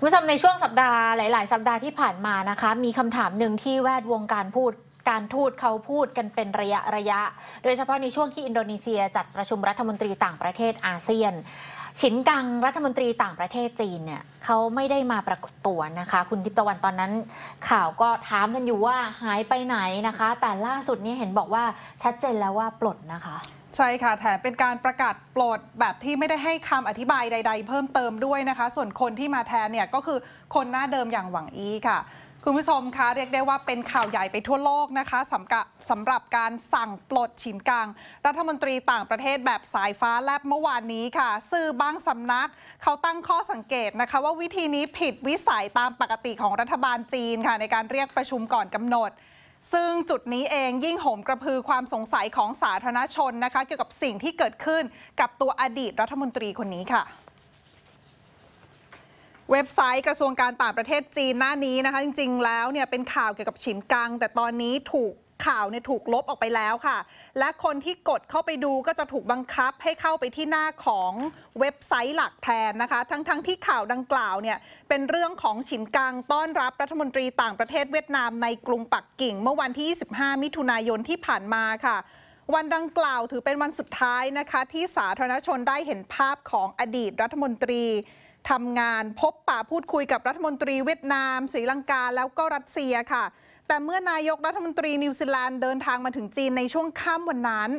คุณผู้ชมในช่วงสัปดาห์หลาย ๆ สัปดาห์ที่ผ่านมานะคะ มีคำถามหนึ่งที่แวดวงการพูดการทูตเขาพูดกันเป็นระยะระยะ โดยเฉพาะในช่วงที่อินโดนีเซีย จัดประชุมรัฐมนตรีต่างประเทศอาเซียนชินกังรัฐมนตรีต่างประเทศจีนเนี่ยเขาไม่ได้มาปรากฏตัวนะคะ คุณทิพตะวันตอนนั้น ข่าวก็ถามกันอยู่ว่าหายไปไหนนะคะ แต่ล่าสุดนี้เห็นบอกว่าชัดเจนแล้วว่าปลดนะคะใช่ค่ะแถมเป็นการประกาศปลดแบบที่ไม่ได้ให้คำอธิบายใด ๆ เพิ่มเติมด้วยนะคะ ส่วนคนที่มาแทนเนี่ย ก็คือคนหน้าเดิมอย่างหวังอี้ค่ะ คุณผู้ชมคะเรียกได้ว่าเป็นข่าวใหญ่ไปทั่วโลกนะคะสำสำหรับการสั่งปลดฉินกัง รัฐมนตรีต่างประเทศแบบสายฟ้าแลบเมื่อวานนี้ค่ะสื่อบางสำนัก เขาตั้งข้อสังเกตนะคะ ว่าวิธีนี้ผิดวิสัยตามปกติของรัฐบาลจีนค่ะ ในการเรียกประชุมก่อนกำหนดซึ่งจุดนี้เองยิ่งโหมกระพือความสงสัยของสาธารณชนนะคะ เกี่ยวกับสิ่งที่เกิดขึ้นกับตัวอดีตรัฐมนตรีคนนี้ค่ะ เว็บไซต์กระทรวงการต่างประเทศจีนหน้านี้นะคะ จริงๆแล้วเนี่ย เป็นข่าวเกี่ยวกับฉินกัง แต่ตอนนี้ถูกข่าวเนี่ยถูกลบออกไปแล้วค่ะ และคนที่กดเข้าไปดูก็จะถูกบังคับให้เข้าไปที่หน้าของเว็บไซต์หลักแทนนะคะ ทั้งๆทที่ข่าวดังกล่าวเนี่ยเป็นเรื่องของฉินกังต้อนรับรัฐมนตรีต่างประเทศเวียดนาม ในกรุงปักกิ่ง เมื่อวันที่ 25 มิถุนายนที่ผ่านมาค่ะ วันดังกล่าวถือเป็นวันสุดท้ายนะคะ ที่สาธารณชนได้เห็นภาพของอดีตรัฐมนตรีทำงาน พบปะพูดคุยกับรัฐมนตรีเวียดนามสีลังกา แล้วก็รัสเซียค่ะแต่เมื่อนายกรัฐมนตรีนิวซีแลนด์เดินทางมาถึงจีนในช่วงค่ำวันนั้น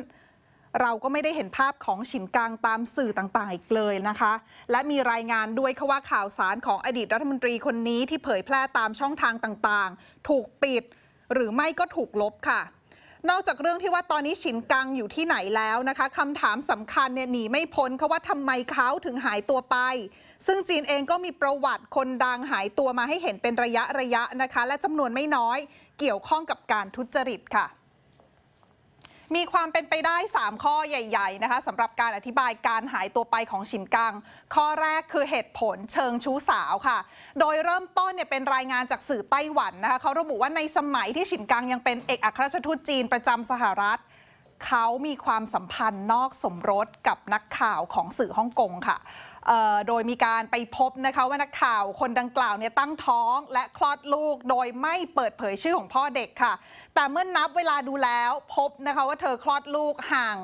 เราก็ไม่ได้เห็นภาพของฉินกังตามสื่อต่างๆอีกเลยนะคะ และมีรายงานด้วย่ว่าข่าวสารของอดีตรัฐมนตรีคนนี้ที่เผยแพร่ตามช่องทางต่างๆ ถูกปิดหรือไม่ก็ถูกลบค่ะนอกจากเรื่องที่ว่าตอนนี้ฉินกังอยู่ที่ไหนแล้วนะคะคำถามสำคัญเนี่ยหนีไม่พ้นเขาว่าทำไมเขาถึงหายตัวไป ซึ่งจีนเองก็มีประวัติคนดังหายตัวมาให้เห็นเป็นระยะระยะนะคะ และจำนวนไม่น้อย เกี่ยวข้องกับการทุจริตค่ะมีความเป็นไปได้ 3 ข้อใหญ่ๆนะคะสำหรับการอธิบายการหายตัวไปของชิมกัง ข้อแรกคือเหตุผลเชิงชู้สาวค่ะ โดยเริ่มต้นเนี่ยเป็นรายงานจากสื่อไต้หวันนะคะเขาระบุว่าในสมัยที่ชิมกังยังเป็นเอกอัครราชทูตจีนประจำสหรัฐเขามีความสัมพันธ์นอกสมรสกับนักข่าวของสื่อฮ่องกงค่ะ โดยมีการไปพบนะคะว่านักข่าวคนดังกล่าวเนี่ยตั้งท้องและคลอดลูกโดยไม่เปิดเผยชื่อของพ่อเด็กค่ะ แต่เมื่อนนับเวลาดูแล้วพบนะคะว่าเธอคลอดลูกห่าง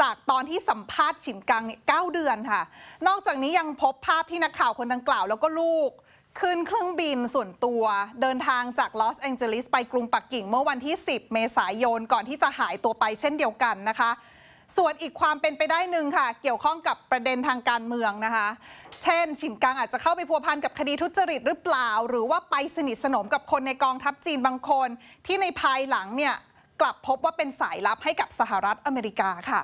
จากตอนที่สัมภาษณ์ฉิมกังเนี่ยเเดือนค่ะ นอกจากนี้ยังพบภาพที่นักข่าวคนดังกล่าวแล้วก็ลูกขึ้นเครื่องบินส่วนตัวเดินทางจากลอสแองเจลิสไปกรุงปักกิ่งเมื่อวันที่ 10 เมษายนก่อนที่จะหายตัวไปเช่นเดียวกันนะคะ ส่วนอีกความเป็นไปได้หนึ่งค่ะ เกี่ยวข้องกับประเด็นทางการเมืองนะคะ เช่น ฉิมกังอาจจะเข้าไปพัวพันกับคดีทุจริตหรือเปล่า หรือว่าไปสนิทสนมกับคนในกองทัพจีนบางคน ที่ในภายหลังเนี่ยกลับพบว่าเป็นสายลับให้กับสหรัฐอเมริกาค่ะ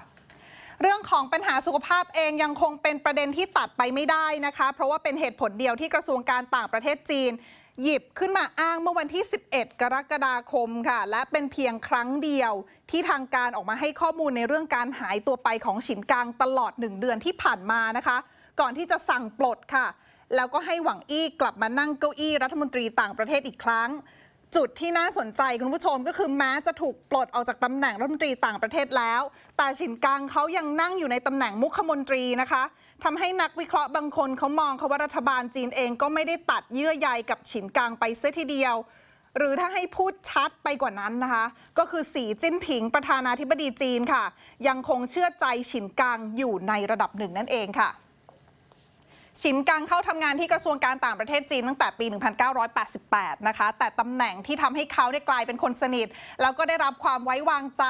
เรื่องของปัญหาสุขภาพเองยังคงเป็นประเด็นที่ตัดไปไม่ได้นะคะ เพราะว่าเป็นเหตุผลเดียวที่กระทรวงการต่างประเทศจีน หยิบขึ้นมาอ้างเมื่อวันที่ 11 กรกฎาคมค่ะ และเป็นเพียงครั้งเดียวที่ทางการออกมาให้ข้อมูลในเรื่องการหายตัวไปของฉินกังตลอด 1 เดือนที่ผ่านมานะคะ ก่อนที่จะสั่งปลดค่ะ แล้วก็ให้หวังอี้กลับมานั่งเก้าอี้ รัฐมนตรีต่างประเทศอีกครั้งจุดที่น่าสนใจคุณผู้ชมก็คือแม้จะถูกปลดออกจากตำแหน่งรัฐมนตรีต่างประเทศแล้ว แต่ชินกังเขายังนั่งอยู่ในตำแหน่งมุขมนตรีนะคะ ทำให้นักวิเคราะห์บางคนเขามองเขาว่ารัฐบาลจีนเองก็ไม่ได้ตัดเยื่อใยกับชินกังไปเสียทีเดียว หรือถ้าให้พูดชัดไปกว่านั้นนะคะ ก็คือสีจิ้นผิงประธานาธิบดีจีนค่ะ ยังคงเชื่อใจฉินกังอยู่ในระดับหนึ่งนั่นเองค่ะชินกังเข้าทำงานที่กระทรวงการต่างประเทศจีนตั้งแต่ปี 1988 นะคะ แต่ตำแหน่งที่ทำให้เขาได้กลายเป็นคนสนิท แล้วก็ได้รับความไว้วางใจ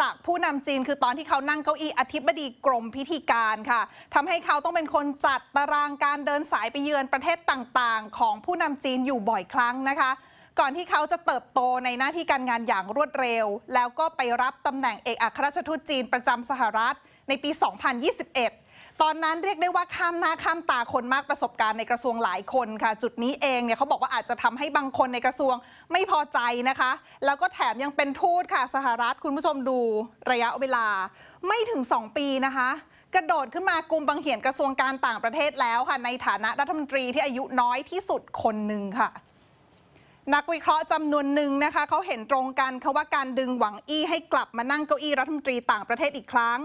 จากผู้นำจีน คือตอนที่เขานั่งเก้าอี้อธิบดีกรมพิธีการค่ะ ทำให้เขาต้องเป็นคนจัดตารางการเดินสายไปเยือนประเทศต่างๆ ของผู้นำจีนอยู่บ่อยครั้งนะคะ ก่อนที่เขาจะเติบโตในหน้าที่การงานอย่างรวดเร็ว แล้วก็ไปรับตำแหน่งเอกอัครราชทูตจีนประจำสหรัฐในปี 2021ตอนนั้นเรียกได้ว่าข้ามหน้าข้ามตาคนมากประสบการณ์ในกระทรวงหลายคนค่ะ จุดนี้เองเนี่ยเขาบอกว่าอาจจะทำให้บางคนในกระทรวงไม่พอใจนะคะ แล้วก็แถมยังเป็นทูตค่ะสหรัฐคุณผู้ชมดูระยะเวลาไม่ถึง 2 ปีนะคะ กระโดดขึ้นมากุมบังเหียนกระทรวงการต่างประเทศแล้วค่ะในฐานะรัฐมนตรีที่อายุน้อยที่สุดคนหนึ่งค่ะ นักวิเคราะห์จำนวนหนึ่งนะคะเขาเห็นตรงกันเขาว่าการดึงหวังอี้ให้กลับมานั่งเก้าอี้รัฐมนตรีต่างประเทศอีกครั้ง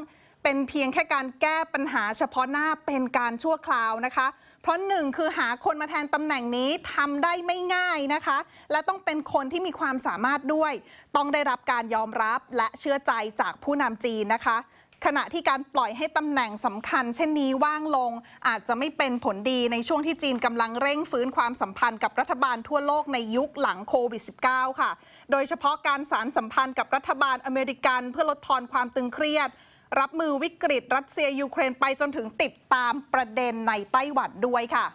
เป็นเพียงแค่การแก้ปัญหาเฉพาะหน้าเป็นการชั่วคราวนะคะ เพราะหนึ่งคือหาคนมาแทนตำแหน่งนี้ทำได้ไม่ง่ายนะคะ และต้องเป็นคนที่มีความสามารถด้วย ต้องได้รับการยอมรับและเชื่อใจจากผู้นำจีนนะคะ ขณะที่การปล่อยให้ตำแหน่งสำคัญ เช่นนี้ว่างลง อาจจะไม่เป็นผลดีในช่วงที่จีนกำลังเร่งฟื้นความสัมพันธ์กับรัฐบาลทั่วโลกในยุคหลังโควิด -19 ค่ะโดยเฉพาะการสารสัมพันธ์กับรัฐบาลอเมริกัน เพื่อลดทอนความตึงเครียดรับมือวิกฤตรัสเซียยูเครนไปจนถึงติดตามประเด็นในไต้หวันด้วยค่ะ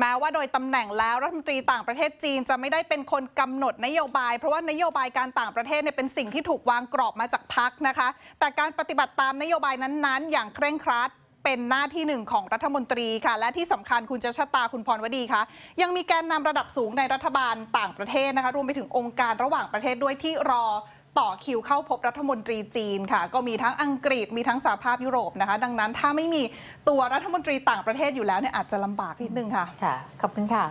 แม้ว่าโดยตำแหน่งแล้วรัฐมนตรีต่างประเทศจีนจะไม่ได้เป็นคนกำหนดนโยบาย เพราะว่านโยบายการต่างประเทศเนี่ยเป็นสิ่งที่ถูกวางกรอบมาจากพักนะคะ แต่การปฏิบัติตามนโยบายนั้นๆ อย่างเคร่งครัด เป็นหน้าที่หนึ่งของรัฐมนตรีค่ะ และที่สำคัญคุณจะชะตาคุณพรวดีคะยังมีแกนนำระดับสูงในรัฐบาลต่างประเทศนะคะรวมไปถึงองค์การระหว่างประเทศด้วยที่รอต่อคิวเข้าพบรัฐมนตรีจีนค่ะ ก็มีทั้งอังกฤษมีทั้งสหภาพยุโรปนะคะ ดังนั้นถ้าไม่มีตัวรัฐมนตรีต่างประเทศอยู่แล้วเนี่ยอาจจะลำบากนิดนึงค่ะ ค่ะ ขอบคุณค่ะ